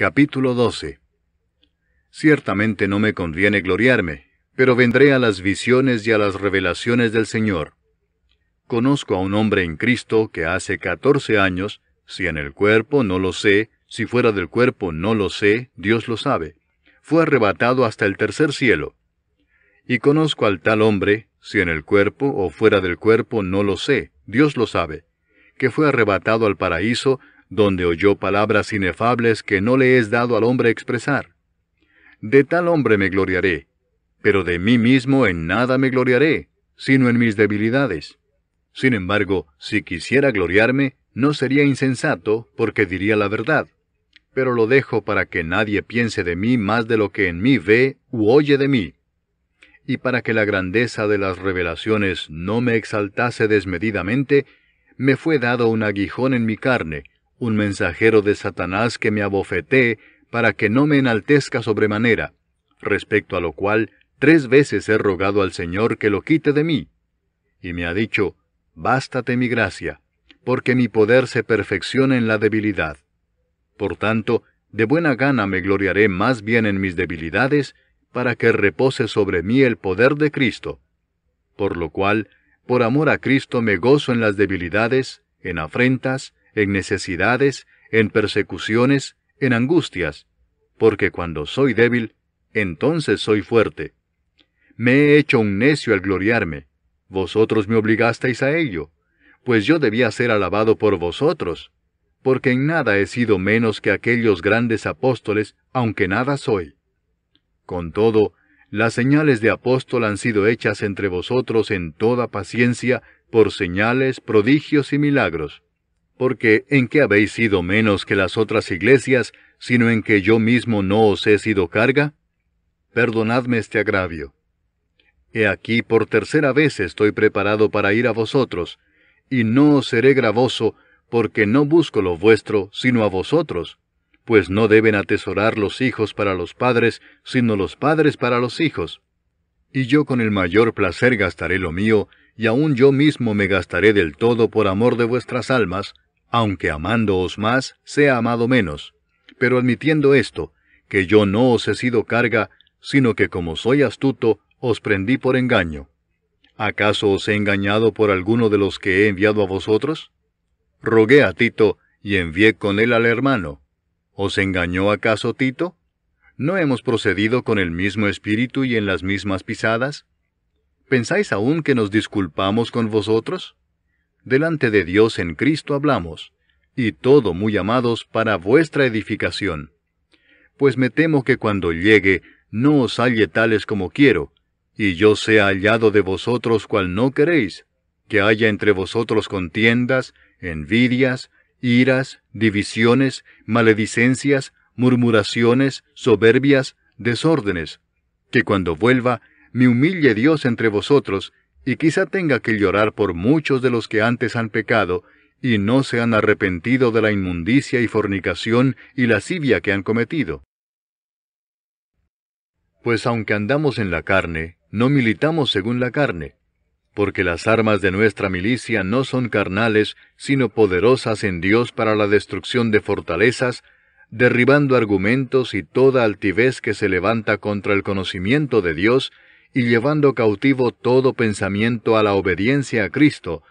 Capítulo 12 Ciertamente no me conviene gloriarme, pero vendré a las visiones y a las revelaciones del Señor. Conozco a un hombre en Cristo que hace catorce años, si en el cuerpo no lo sé, si fuera del cuerpo no lo sé, Dios lo sabe, fue arrebatado hasta el tercer cielo. Y conozco al tal hombre, si en el cuerpo o fuera del cuerpo no lo sé, Dios lo sabe, que fue arrebatado al paraíso donde oyó palabras inefables que no le es dado al hombre expresar. De tal hombre me gloriaré, pero de mí mismo en nada me gloriaré, sino en mis debilidades. Sin embargo, si quisiera gloriarme, no sería insensato, porque diría la verdad. Pero lo dejo para que nadie piense de mí más de lo que en mí ve u oye de mí, y para que la grandeza de las revelaciones no me exaltase desmedidamente, me fue dado un aguijón en mi carne, un mensajero de Satanás que me abofeté para que no me enaltezca sobremanera, respecto a lo cual tres veces he rogado al Señor que lo quite de mí. Y me ha dicho, Bástate mi gracia, porque mi poder se perfecciona en la debilidad. Por tanto, de buena gana me gloriaré más bien en mis debilidades, para que repose sobre mí el poder de Cristo. Por lo cual, por amor a Cristo me gozo en las debilidades, en afrentas, en necesidades, en persecuciones, en angustias, porque cuando soy débil, entonces soy fuerte. Me he hecho un necio al gloriarme. Vosotros me obligasteis a ello, pues yo debía ser alabado por vosotros, porque en nada he sido menos que aquellos grandes apóstoles, aunque nada soy. Con todo, las señales de apóstol han sido hechas entre vosotros en toda paciencia por señales, prodigios y milagros porque ¿en qué habéis sido menos que las otras iglesias, sino en que yo mismo no os he sido carga? Perdonadme este agravio. He aquí por tercera vez estoy preparado para ir a vosotros, y no os seré gravoso, porque no busco lo vuestro, sino a vosotros, pues no deben atesorar los hijos para los padres, sino los padres para los hijos. Y yo con el mayor placer gastaré lo mío, y aun yo mismo me gastaré del todo por amor de vuestras almas, aunque amándoos más, sea amado menos. Pero admitiendo esto, que yo no os he sido carga, sino que como soy astuto, os prendí por engaño. ¿Acaso os he engañado por alguno de los que he enviado a vosotros? Rogué a Tito, y envié con él al hermano. ¿Os engañó acaso Tito? ¿No hemos procedido con el mismo espíritu y en las mismas pisadas? ¿Pensáis aún que nos disculpamos con vosotros? delante de Dios en Cristo hablamos, y todo, muy amados, para vuestra edificación. Pues me temo que cuando llegue, no os halle tales como quiero, y yo sea hallado de vosotros cual no queréis, que haya entre vosotros contiendas, envidias, iras, divisiones, maledicencias, murmuraciones, soberbias, desórdenes, que cuando vuelva, me humille Dios entre vosotros, y quizá tenga que llorar por muchos de los que antes han pecado y no se han arrepentido de la inmundicia y fornicación y lascivia que han cometido. Pues aunque andamos en la carne, no militamos según la carne, porque las armas de nuestra milicia no son carnales, sino poderosas en Dios para la destrucción de fortalezas, derribando argumentos y toda altivez que se levanta contra el conocimiento de Dios, y llevando cautivo todo pensamiento a la obediencia a Cristo,